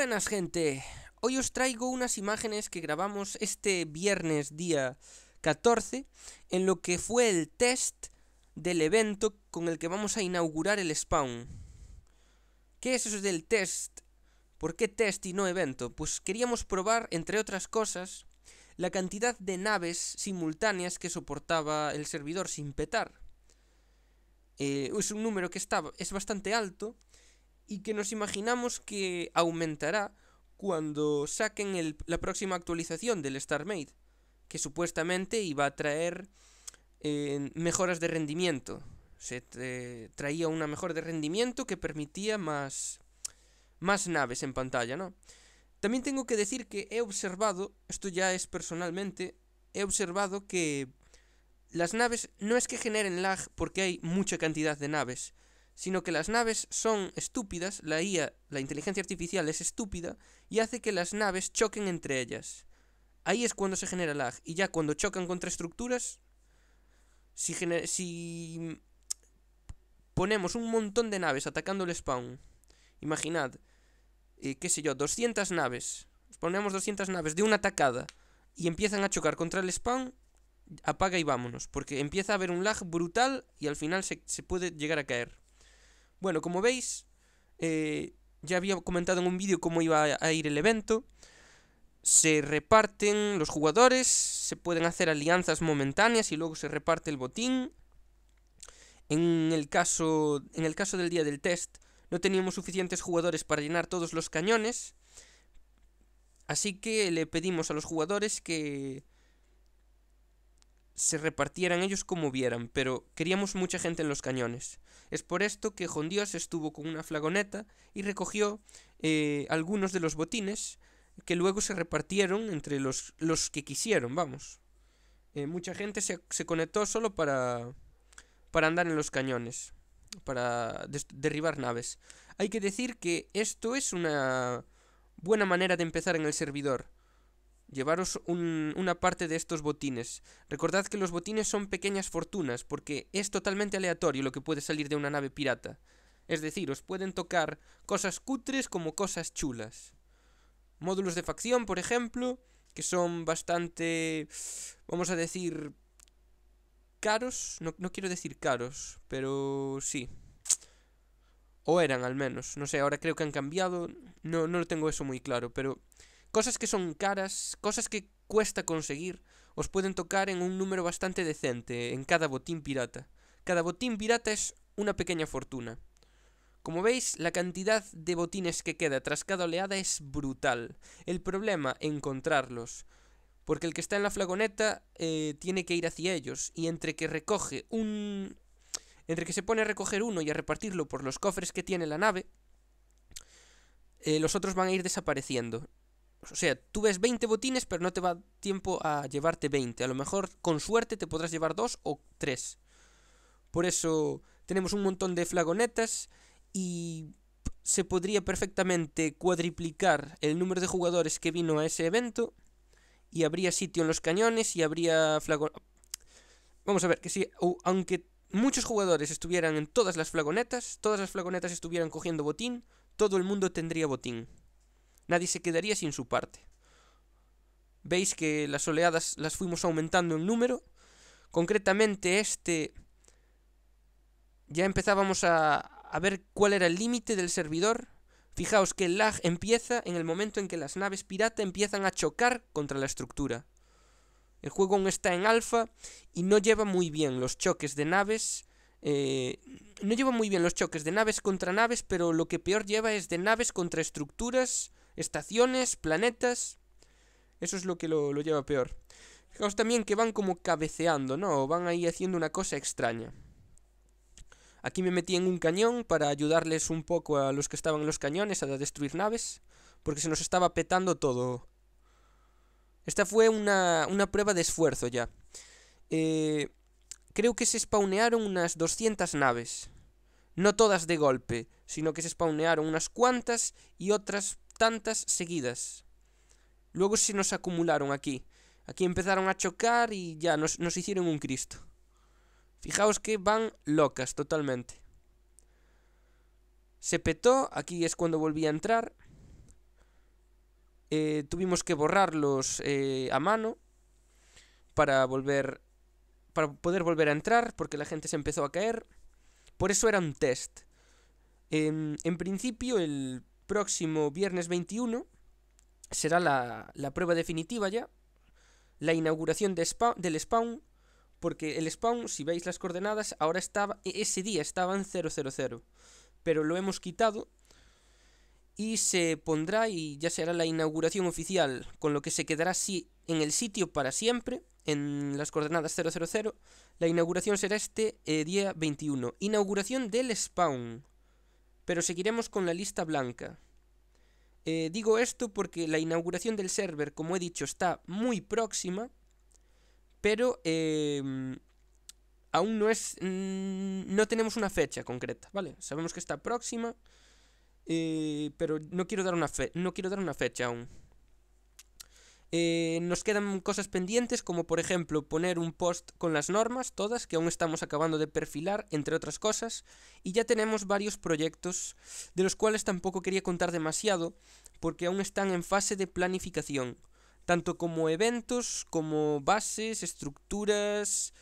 buenas gente, hoy os traigo unas imágenes que grabamos este viernes día 14 en lo que fue el test del evento con el que vamos a inaugurar el spawn. ¿Qué es eso del test? ¿Por qué test y no evento? Pues queríamos probar, entre otras cosas, la cantidad de naves simultáneas que soportaba el servidor sin petar. Eh, es un número que es bastante alto y que nos imaginamos que aumentará cuando saquen la próxima actualización del StarMade, que supuestamente iba a traer eh, mejoras de rendimiento. Se traía una mejora de rendimiento que permitía más, más naves en pantalla, ¿no? También tengo que decir que he observado, esto ya es personalmente, he observado que las naves no es que generen lag porque hay mucha cantidad de naves, sino que las naves son estúpidas, la IA, la inteligencia artificial es estúpida y hace que las naves choquen entre ellas. Ahí es cuando se genera lag y ya cuando chocan contra estructuras, si, ponemos un montón de naves atacando el spawn, imaginad, eh, qué sé yo, 200 naves, ponemos 200 naves de una atacada y empiezan a chocar contra el spawn, apaga y vámonos, porque empieza a haber un lag brutal y al final se puede llegar a caer. Bueno, como veis, eh, ya había comentado en un vídeo cómo iba a ir el evento. Se reparten los jugadores, se pueden hacer alianzas momentáneas y luego se reparte el botín. En el caso, en el caso del día del test, no teníamos suficientes jugadores para llenar todos los cañones. Así que le pedimos a los jugadores que se repartieran ellos como vieran, pero queríamos mucha gente en los cañones. Es por esto que Jondíos estuvo con una flagoneta y recogió eh, algunos de los botines que luego se repartieron entre los, los que quisieron, vamos. Eh, mucha gente se, se, conectó solo para, para andar en los cañones, para derribar naves. Hay que decir que esto es una buena manera de empezar en el servidor Llevaros un, una parte de estos botines. Recordad que los botines son pequeñas fortunas, porque es totalmente aleatorio lo que puede salir de una nave pirata. Es decir, os pueden tocar cosas cutres como cosas chulas. Módulos de facción, por ejemplo, que son bastante, vamos a decir, caros. No, no quiero decir caros, pero sí. O eran al menos. No sé, ahora creo que han cambiado. No, no lo tengo eso muy claro, pero Cosas que son caras, cosas que cuesta conseguir, os pueden tocar en un número bastante decente en cada botín pirata. Cada botín pirata es una pequeña fortuna. Como veis, la cantidad de botines que queda tras cada oleada es brutal. El problema, encontrarlos. Porque el que está en la flagoneta eh, tiene que ir hacia ellos, y entre que recoge un... Entre que se pone a recoger uno y a repartirlo por los cofres que tiene la nave, eh, los otros van a ir desapareciendo. O sea, tú ves 20 botines, pero no te va tiempo a llevarte 20. A lo mejor con suerte te podrás llevar 2 o 3. Por eso tenemos un montón de flagonetas y se podría perfectamente cuadriplicar el número de jugadores que vino a ese evento y habría sitio en los cañones y habría flagonetas. Vamos a ver, que si, aunque muchos jugadores estuvieran en todas las flagonetas, todas las flagonetas estuvieran cogiendo botín, todo el mundo tendría botín nadie se quedaría sin su parte. Veis que las oleadas las fuimos aumentando en número. Concretamente este... Ya empezábamos a, a ver cuál era el límite del servidor. Fijaos que el lag empieza en el momento en que las naves pirata empiezan a chocar contra la estructura. El juego aún está en alfa y no lleva muy bien los choques de naves. Eh, no lleva muy bien los choques de naves contra naves, pero lo que peor lleva es de naves contra estructuras estaciones, planetas. Eso es lo que lo, lleva peor. Fijaos también que van como cabeceando, ¿no? van ahí haciendo una cosa extraña. Aquí me metí en un cañón para ayudarles un poco a los que estaban en los cañones a destruir naves, porque se nos estaba petando todo. Esta fue una, prueba de esfuerzo ya. Eh, creo que se spawnearon unas 200 naves. No todas de golpe, sino que se spawnearon unas cuantas y otras tantas seguidas. Luego se nos acumularon aquí. Aquí empezaron a chocar y ya nos, hicieron un Cristo. Fijaos que van locas totalmente. Se petó, aquí es cuando volví a entrar. Eh, tuvimos que borrarlos eh, a mano para volver para poder volver a entrar porque la gente se empezó a caer. Por eso era un test. en principio el próximo viernes 21 será la, prueba definitiva ya, la inauguración del spawn, porque el spawn, si veis las coordenadas, ahora estaba, e, ese día estaba en 000, pero lo hemos quitado y se pondrá y ya será la inauguración oficial, con lo que se quedará así en el sitio para siempre, en las coordenadas 000. La inauguración será este eh, día 21, inauguración del spawn. Pero seguiremos con la lista blanca. Eh, digo esto porque la inauguración del server, como he dicho, está muy próxima, pero em, aún no es... no tenemos una fecha concreta, ¿vale? Sabemos que está próxima, eh, pero no quiero, dar una no quiero dar una fecha aún. Eh, nos quedan cosas pendientes como por ejemplo poner un post con las normas, todas, que aún estamos acabando de perfilar, entre otras cosas, y ya tenemos varios proyectos de los cuales tampoco quería contar demasiado porque aún están en fase de planificación, tanto como eventos, como bases, estructuras...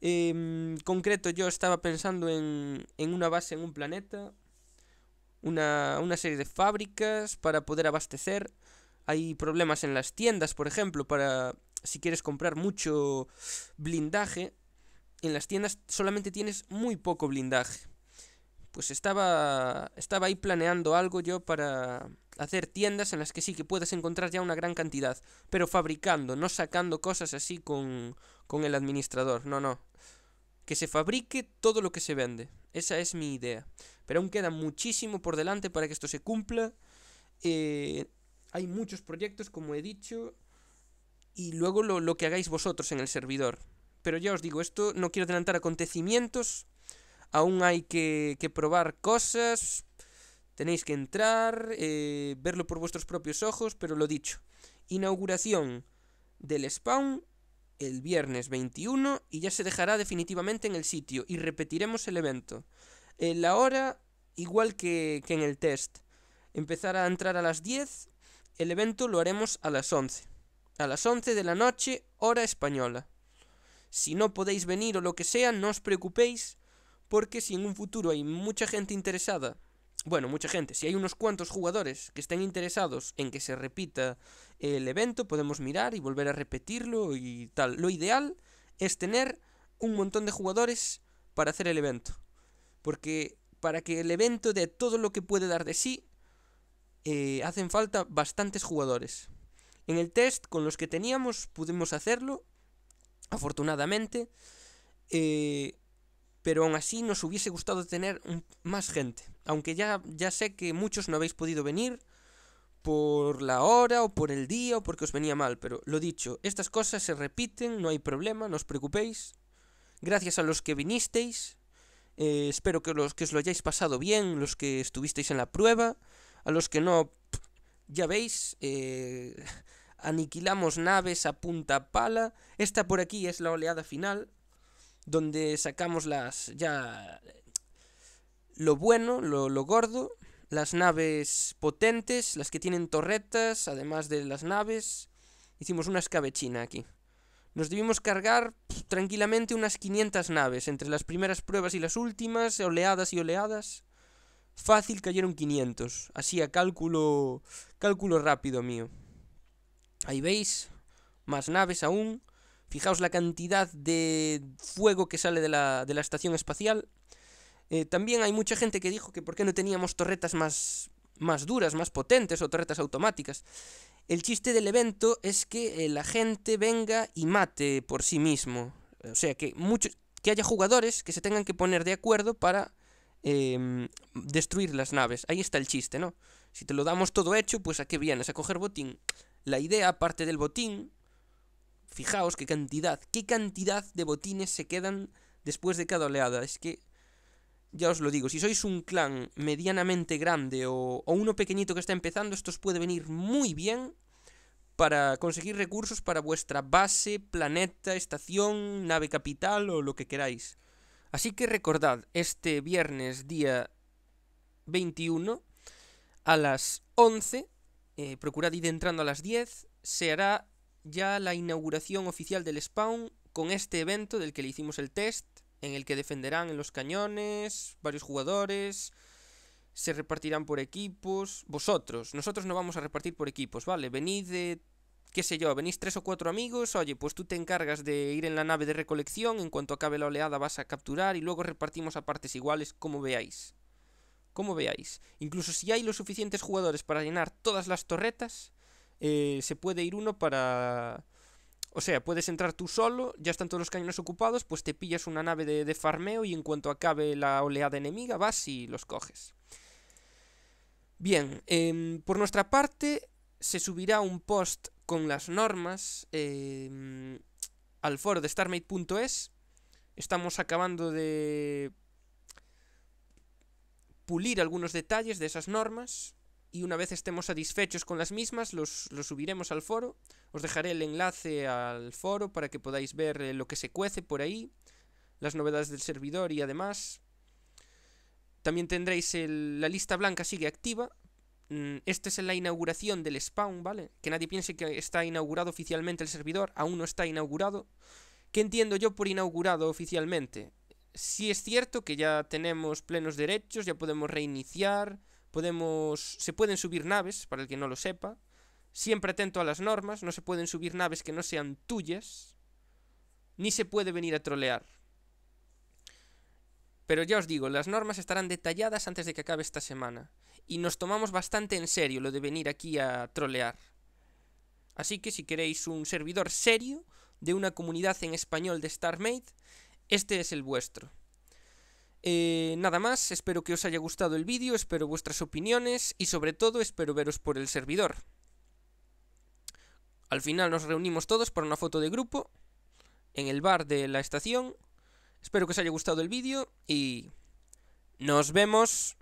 en em, concreto yo estaba pensando en, en una base en un planeta, una, una serie de fábricas para poder abastecer hay problemas en las tiendas, por ejemplo, para si quieres comprar mucho blindaje, en las tiendas solamente tienes muy poco blindaje. Pues estaba estaba ahí planeando algo yo para hacer tiendas en las que sí que puedas encontrar ya una gran cantidad, pero fabricando, no sacando cosas así con con el administrador. No, no. Que se fabrique todo lo que se vende. Esa es mi idea. Pero aún queda muchísimo por delante para que esto se cumpla. Eh, hay muchos proyectos, como he dicho, y luego lo, que hagáis vosotros en el servidor. Pero ya os digo, esto no quiero adelantar acontecimientos, aún hay que, probar cosas, tenéis que entrar, eh, verlo por vuestros propios ojos, pero lo dicho. Inauguración del spawn el viernes 21 y ya se dejará definitivamente en el sitio y repetiremos el evento. Eh, la hora, igual que, en el test, empezará a entrar a las 10 el evento lo haremos a las 11. A las 11 de la noche, hora española. Si no podéis venir o lo que sea, no os preocupéis, porque si en un futuro hay mucha gente interesada, bueno, mucha gente, si hay unos cuantos jugadores que estén interesados en que se repita el evento, podemos mirar y volver a repetirlo y tal. Lo ideal es tener un montón de jugadores para hacer el evento. Porque para que el evento dé todo lo que puede dar de sí, eh, hacen falta bastantes jugadores. En el test con los que teníamos pudimos hacerlo, afortunadamente, eh, pero aún así nos hubiese gustado tener más gente, aunque ya, ya sé que muchos no habéis podido venir por la hora o por el día o porque os venía mal, pero lo dicho, estas cosas se repiten, no hay problema, no os preocupéis. Gracias a los que vinisteis, eh, espero que, los, que os lo hayáis pasado bien, los que estuvisteis en la prueba a los que no... Ya veis, eh, aniquilamos naves a punta pala. Esta por aquí es la oleada final, donde sacamos las... ya... Lo bueno, lo, gordo, las naves potentes, las que tienen torretas, además de las naves. Hicimos una escabechina aquí. Nos debimos cargar tranquilamente unas 500 naves, entre las primeras pruebas y las últimas, oleadas y oleadas. Fácil cayeron 500. Así a cálculo, cálculo rápido mío. Ahí veis, más naves aún. Fijaos la cantidad de fuego que sale de la, de la estación espacial. Eh, también hay mucha gente que dijo que por qué no teníamos torretas más, más duras, más potentes o torretas automáticas. El chiste del evento es que eh, la gente venga y mate por sí mismo. O sea, que, que haya jugadores que se tengan que poner de acuerdo para Em, destruir las naves. Ahí está el chiste, ¿no? Si te lo damos todo hecho, pues a qué vienes, a coger botín. La idea aparte del botín. Fijaos qué cantidad, qué cantidad de botines se quedan después de cada oleada. Es que, ya os lo digo, si sois un clan medianamente grande o, o uno pequeñito que está empezando, esto os puede venir muy bien para conseguir recursos para vuestra base, planeta, estación, nave capital o lo que queráis. Así que recordad, este viernes día 21 a las 11, eh, procurad ir entrando a las 10, se hará ya la inauguración oficial del spawn con este evento del que le hicimos el test, en el que defenderán en los cañones varios jugadores, se repartirán por equipos, vosotros, nosotros no vamos a repartir por equipos, ¿vale? Venid de qué sé yo, venís tres o cuatro amigos, oye, pues tú te encargas de ir en la nave de recolección, en cuanto acabe la oleada vas a capturar y luego repartimos a partes iguales, como veáis. Como veáis. Incluso si hay los suficientes jugadores para llenar todas las torretas, eh, se puede ir uno para... O sea, puedes entrar tú solo, ya están todos los cañones ocupados, pues te pillas una nave de, farmeo y en cuanto acabe la oleada enemiga vas y los coges. Bien, em, por nuestra parte se subirá un post con las normas em, al foro de starmate.es. Estamos acabando de pulir algunos detalles de esas normas y una vez estemos satisfechos con las mismas los, subiremos al foro. Os dejaré el enlace al foro para que podáis ver eh, lo que se cuece por ahí, las novedades del servidor y además también tendréis la lista blanca sigue activa Mm, esta es la inauguración del spawn, ¿vale? Que nadie piense que está inaugurado oficialmente el servidor, aún no está inaugurado. ¿Qué entiendo yo por inaugurado oficialmente? Si es cierto que ya tenemos plenos derechos, ya podemos reiniciar, podemos... se pueden subir naves, para el que no lo sepa. Siempre atento a las normas, no se pueden subir naves que no sean tuyas, ni se puede venir a trolear. Pero ya os digo, las normas estarán detalladas antes de que acabe esta semana. Y nos tomamos bastante en serio lo de venir aquí a trolear. Así que si queréis un servidor serio de una comunidad en español de StarMate, este es el vuestro. Eh, nada más, espero que os haya gustado el vídeo, espero vuestras opiniones y sobre todo espero veros por el servidor. Al final nos reunimos todos para una foto de grupo en el bar de la estación Espero que os haya gustado el vídeo y nos vemos